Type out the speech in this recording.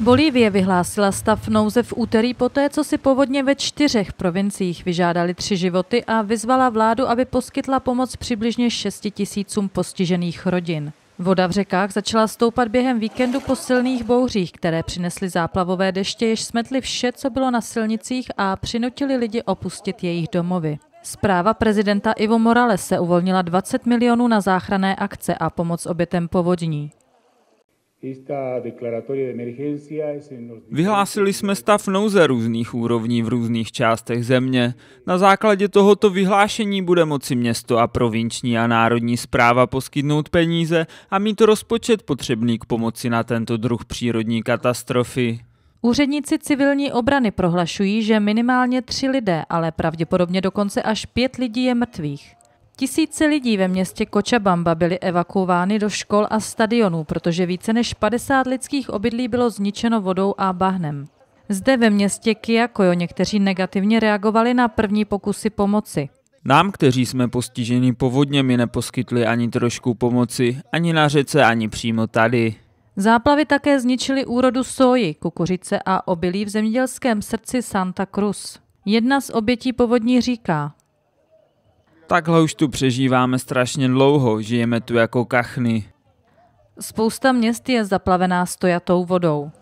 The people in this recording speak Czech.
Bolívie vyhlásila stav nouze v úterý poté, co si povodně ve čtyřech provinciích vyžádali tři životy a vyzvala vládu, aby poskytla pomoc přibližně 6 tisícům postižených rodin. Voda v řekách začala stoupat během víkendu po silných bouřích, které přinesly záplavové deště, jež smetly vše, co bylo na silnicích a přinutili lidi opustit jejich domovy. Zpráva prezidenta Ivo se uvolnila 20 milionů na záchranné akce a pomoc obětem povodní. Vyhlásili jsme stav nouze různých úrovní v různých částech země. Na základě tohoto vyhlášení bude moci město a provinční a národní zpráva poskytnout peníze a mít rozpočet potřebný k pomoci na tento druh přírodní katastrofy. Úředníci civilní obrany prohlašují, že minimálně tři lidé, ale pravděpodobně dokonce až pět lidí je mrtvých. Tisíce lidí ve městě Kočabamba byly evakuovány do škol a stadionů, protože více než 50 lidských obydlí bylo zničeno vodou a bahnem. Zde ve městě Kiakojo někteří negativně reagovali na první pokusy pomoci. Nám, kteří jsme postiženi povodněmi, neposkytli ani trošku pomoci, ani na řece, ani přímo tady. Záplavy také zničily úrodu soji, kukuřice a obilí v zemědělském srdci Santa Cruz. Jedna z obětí povodní říká, Takhle už tu přežíváme strašně dlouho, žijeme tu jako kachny. Spousta měst je zaplavená stojatou vodou.